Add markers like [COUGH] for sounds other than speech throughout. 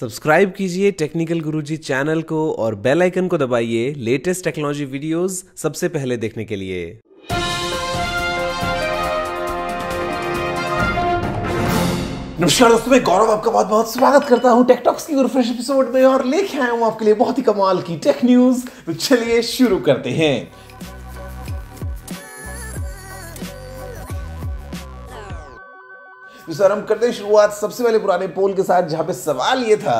subscribe कीजिए technical गुरुजी channel को और बेल आइकन को दबाइए लेटेस्ट टेक्नोलॉजी वीडियोस सबसे पहले देखने के लिए नमस्कार दोस्तों मैं गौरव आपका बहुत बहुत स्वागत करता हूं टेकटॉक्स की फ्रेश एपिसोड में और लेके आया हूं आपके लिए बहुत ही कमाल की टेक न्यूज तो चलिए शुरू करते हैं तो सर हम करते हैं शुरुआत सबसे पहले पुराने पोल के साथ जहाँ पे सवाल ये था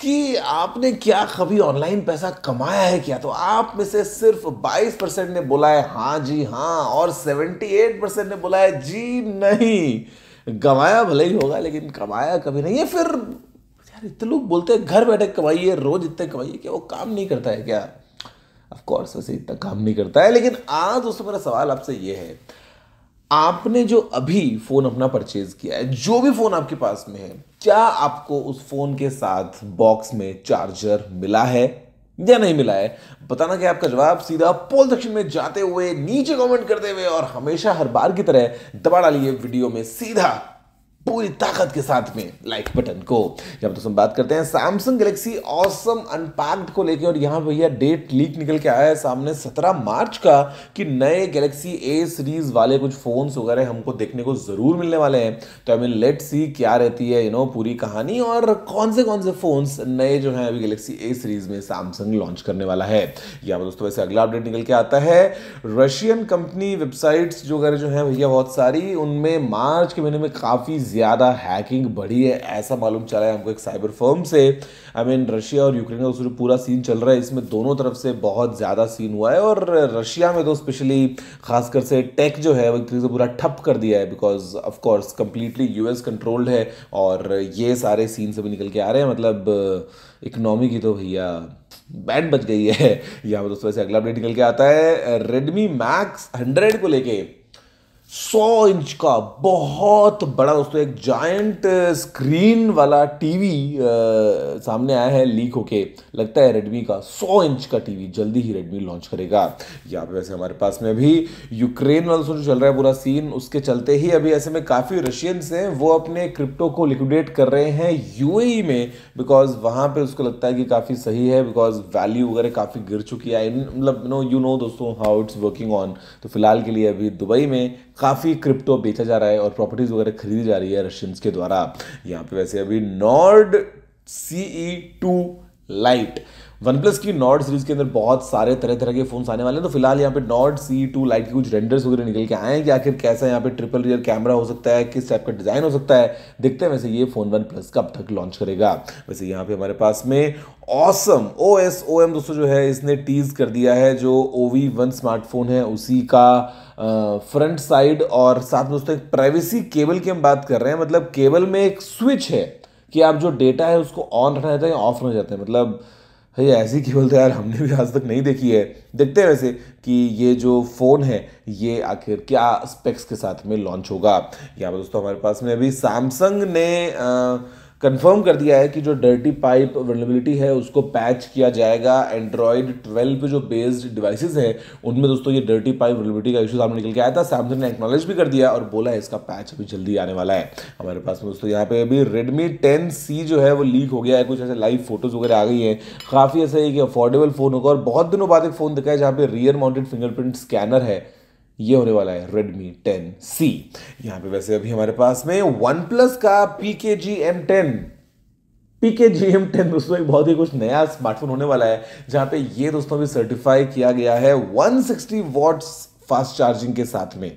कि आपने क्या कभी ऑनलाइन पैसा कमाया है क्या तो आप में से सिर्फ 22 परसेंट ने बोला है हाँ जी हाँ और 78 परसेंट ने बोला है जी नहीं गंवाया भले ही होगा लेकिन कमाया कभी नहीं है फिर यार इतने लोग बोलते हैं घर बैठे कमाइए रोज इतने कमाइए क्या वो काम नहीं करता है क्या ऑफकोर्स वैसे इतना काम नहीं करता है लेकिन आज उसमें मेरा सवाल आपसे ये है आपने जो अभी फ़ोन अपना परचेज किया है जो भी फ़ोन आपके पास में है क्या आपको उस फ़ोन के साथ बॉक्स में चार्जर मिला है या नहीं मिला है बताना कि आपका जवाब सीधा पोल सेक्शन में जाते हुए नीचे कमेंट करते हुए और हमेशा हर बार की तरह दबा डालिए वीडियो में सीधा पूरी ताकत के साथ में लाइक बटन को जब दोस्तों बात करते हैं सैमसंग गैलेक्सी ऑसम अनपैक्ड को लेकर और यहाँ भैया डेट लीक निकल के आया है सामने 17 मार्च का कि नए गैलेक्सी ए सीरीज वाले कुछ फोन्स वगैरह हमको देखने को ज़रूर मिलने वाले हैं तो आई मीन लेट सी क्या रहती है यू नो पूरी कहानी और कौन से कौन से फ़ोन्स नए जो है अभी गैलेक्सी ए सीरीज़ में सैमसंग लॉन्च करने वाला है यहाँ पर दोस्तों वैसे अगला अपडेट निकल के आता है रशियन कंपनी वेबसाइट्स जो वगैरह जो है भैया बहुत सारी उनमें मार्च के महीने में काफ़ी ज़्यादा हैकिंग बढ़ी है ऐसा मालूम चला है हमको एक साइबर फर्म से आई मीन रशिया और यूक्रेन का जो पूरा सीन चल रहा है इसमें दोनों तरफ से बहुत ज़्यादा सीन हुआ है और रशिया में तो स्पेशली खासकर से टेक जो है वो एक तरीके से पूरा ठप कर दिया है because of course completely is controlled है और ये सारे सीन से भी निकल के आ रहे हैं मतलब इकनॉमी uh, की तो भैया बैंड बच गई है [LAUGHS] यहाँ पर दोस्तों ऐसे अगला अपडेट निकल के आता है रेडमी मैक्स हंड्रेड को लेके सौ इंच का बहुत बड़ा दोस्तों एक जायंट स्क्रीन वाला टीवी आ, सामने आया है लीक होके लगता है रेडमी का सौ इंच का टीवी जल्दी ही रेडमी लॉन्च करेगा यहाँ पे वैसे हमारे पास में अभी यूक्रेन वाला दोस्तों चल रहा है पूरा सीन उसके चलते ही अभी ऐसे में काफ़ी रशियंस हैं वो अपने क्रिप्टो को लिक्विडेट कर रहे हैं यू e में बिकॉज वहाँ पर उसको लगता है कि काफ़ी सही है बिकॉज वैल्यू वगैरह काफ़ी गिर चुकी है मतलब नो यू नो दोस्तों हाउ इट्स वर्किंग ऑन तो फिलहाल के लिए अभी दुबई में काफ़ी क्रिप्टो बेचा जा रहा है और प्रॉपर्टीज़ वगैरह खरीदी जा रही है रशियंस के द्वारा यहाँ पे वैसे अभी Nord C E two lite OnePlus की नॉट सीरीज के अंदर बहुत सारे तरह तरह के फोन आने वाले हैं तो फिलहाल यहाँ पे नॉट सी टू लाइट के कुछ रेंडर्स वगैरह निकल के आए हैं कि आखिर कैसा यहाँ पे ट्रिपल रियर कैमरा हो सकता है किस टाइप का डिज़ाइन हो सकता है देखते हैं वैसे ये फ़ोन वन प्लस कब तक लॉन्च करेगा वैसे यहाँ पे हमारे पास में awesome O S O M दोस्तों जो है इसने टीज़ कर दिया है जो ओ वी वन स्मार्टफोन है उसी का फ्रंट साइड और साथ में दोस्तों एक प्राइवेसी केबल की हम बात कर रहे हैं मतलब केबल में एक स्विच है कि आप जो डेटा है उसको ऑन रखना चाहते हैं या ऑफ रखना चाहते हैं मतलब है ऐसी केवल तो यार हमने भी आज तक नहीं देखी है देखते हैं वैसे कि ये जो फ़ोन है ये आखिर क्या स्पेक्स के साथ में लॉन्च होगा यहाँ पर दोस्तों हमारे पास में अभी सैमसंग ने आ, कंफर्म कर दिया है कि जो डर्टी पाइप अवेलेबिलिटी है उसको पैच किया जाएगा एंड्रॉयड 12 पे जो बेस्ड डिवाइसेस हैं उनमें दोस्तों ये डर्टी पाइप अवेलेबिलिटी का इशू सामने निकल के आया था सैमसंग ने एक्नोलेज भी कर दिया और बोला है इसका पैच अभी जल्दी आने वाला है हमारे पास में दोस्तों यहाँ पे अभी रेडमी टेन जो है वो लीक हो गया है कुछ ऐसे लाइव फोटोज़ वगैरह आ गई है काफ़ी ऐसा एक अफोर्डेबल फ़ोन होगा और बहुत दिनों बाद एक फ़ोन दिखा है जहाँ पे रियर माउंटेड फिंगरप्रिंट स्कैनर है ये होने वाला है Redmi 10C यहां पे वैसे अभी हमारे पास में वन प्लस का P G M ten P G M ten दोस्तों एक बहुत ही कुछ नया स्मार्टफोन होने वाला है जहां पे ये दोस्तों भी सर्टिफाई किया गया है 160 सिक्सटी फास्ट चार्जिंग के साथ में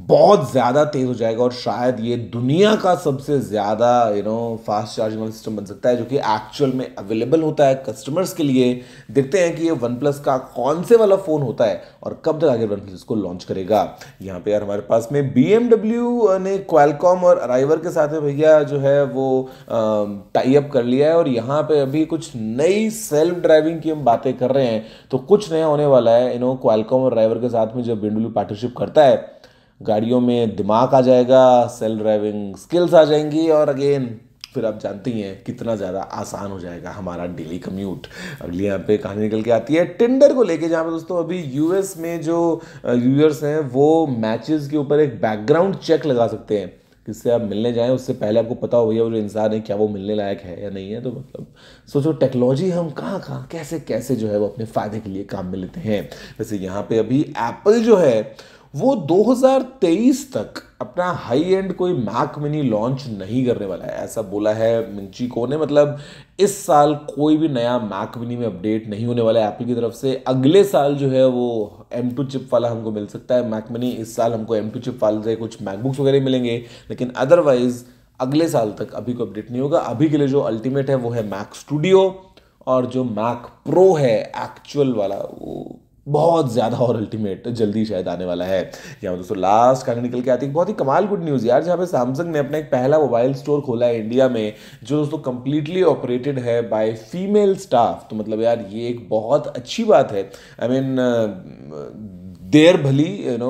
बहुत ज़्यादा तेज़ हो जाएगा और शायद ये दुनिया का सबसे ज़्यादा यू नो फास्ट चार्जिंग वाला सिस्टम बन सकता है जो कि एक्चुअल में अवेलेबल होता है कस्टमर्स के लिए देखते हैं कि ये वन प्लस का कौन से वाला फ़ोन होता है और कब तक आगे वन प्लस इसको लॉन्च करेगा यहाँ पे यार हमारे पास में बी ने क्वालकॉम और अराइवर के साथ में भैया जो है वो टाइप कर लिया है और यहाँ पर अभी कुछ नई सेल्फ ड्राइविंग की हम बातें कर रहे हैं तो कुछ नया होने वाला है यू नो क्वालकॉम और अराइवर के साथ में जब बी पार्टनरशिप करता है गाड़ियों में दिमाग आ जाएगा सेल्फ ड्राइविंग स्किल्स आ जाएंगी और अगेन फिर आप जानती हैं कितना ज़्यादा आसान हो जाएगा हमारा डेली कम्यूट अगली यहाँ पे कहानी निकल के आती है टिंडर को लेके जहाँ पे दोस्तों अभी यूएस में जो यूजर्स हैं वो मैचेस के ऊपर एक बैकग्राउंड चेक लगा सकते हैं किससे आप मिलने जाएं उससे पहले आपको पता हो भैया वो जो इंसान है क्या वो मिलने लायक है या नहीं है तो मतलब सोचो टेक्नोलॉजी हम कहाँ कहाँ कैसे कैसे जो है वो अपने फ़ायदे के लिए काम में लेते हैं वैसे यहाँ पे अभी एप्पल जो है वो 2023 तक अपना हाई एंड कोई मैक मिनी लॉन्च नहीं करने वाला है ऐसा बोला है मिंची को ने मतलब इस साल कोई भी नया मैक मिनी में अपडेट नहीं होने वाला है एप्पल की तरफ से अगले साल जो है वो एम टू चिप वाला हमको मिल सकता है मैक मिनी इस साल हमको एम टू चिप वाले कुछ मैकबुक्स वगैरह मिलेंगे लेकिन अदरवाइज अगले साल तक अभी कोई अपडेट नहीं होगा अभी के लिए जो अल्टीमेट है वो है मैक स्टूडियो और जो मैक प्रो है एक्चुअल वाला वो बहुत ज़्यादा और अल्टीमेट जल्दी शायद आने वाला है यहाँ तो दोस्तों लास्ट कहानी निकल के आती है बहुत ही कमाल गुड न्यूज़ यार जहाँ पे सैमसंग ने अपना एक पहला मोबाइल स्टोर खोला है इंडिया में जो दोस्तों कम्प्लीटली ऑपरेटेड है बाय फीमेल स्टाफ तो मतलब यार ये एक बहुत अच्छी बात है आई I मीन mean, देर भली यू नो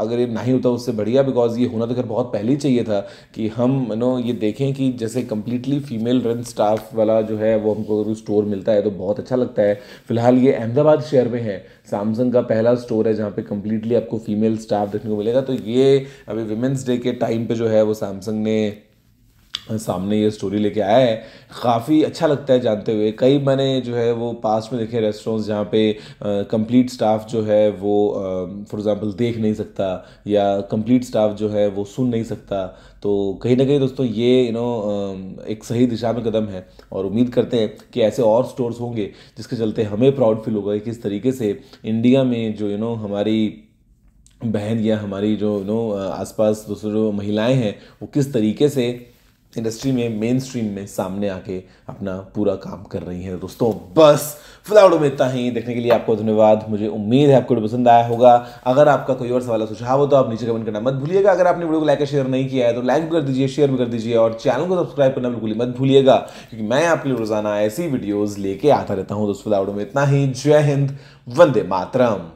अगर ये नहीं होता उससे बढ़िया बिकॉज ये होना तो खैर बहुत पहले ही चाहिए था कि हम यू नो ये देखें कि जैसे कम्प्लीटली फीमेल रन स्टाफ वाला जो है वो हमको स्टोर मिलता है तो बहुत अच्छा लगता है फिलहाल ये अहमदाबाद शहर में है सैमसंग का पहला स्टोर है जहाँ पे कम्प्लीटली आपको फीमेल स्टाफ देखने को मिलेगा तो ये अभी वुमेंस डे के टाइम पे जो है वो सैमसंग ने सामने ये स्टोरी लेके आया है काफ़ी अच्छा लगता है जानते हुए कई मैंने जो है वो पास में देखे रेस्टोरेंट्स जहाँ पे कंप्लीट स्टाफ जो है वो फॉर एग्जांपल देख नहीं सकता या कंप्लीट स्टाफ जो है वो सुन नहीं सकता तो कहीं ना कहीं दोस्तों ये यू नो एक सही दिशा में कदम है और उम्मीद करते हैं कि ऐसे और स्टोर्स होंगे जिसके चलते हमें प्राउड फील होगा कि किस तरीके से इंडिया में जो यू नो हमारी बहन या हमारी जो यू नो आसपास दूसरे जो महिलाएं हैं वो किस तरीके से इंडस्ट्री में मेन स्ट्रीम में सामने आके अपना पूरा काम कर रही हैं दोस्तों बस फिलहाल में इतना ही देखने के लिए आपको धन्यवाद मुझे उम्मीद है आपको पसंद आया होगा अगर आपका कोई और सवाल सुझाव हो तो आप नीचे कमेंट करना मत भूलिएगा अगर आपने वीडियो को लाइक शेयर नहीं किया है तो लाइक भी कर दीजिए शेयर भी कर दीजिए और चैनल को सब्सक्राइब करना बिल्कुल मत भूलिएगा क्योंकि मैं आपके लिए रोजाना ऐसी वीडियोज़ लेके आता रहता हूँ दोस्तों फिलहाल में इतना ही जय हिंद वंदे मातरम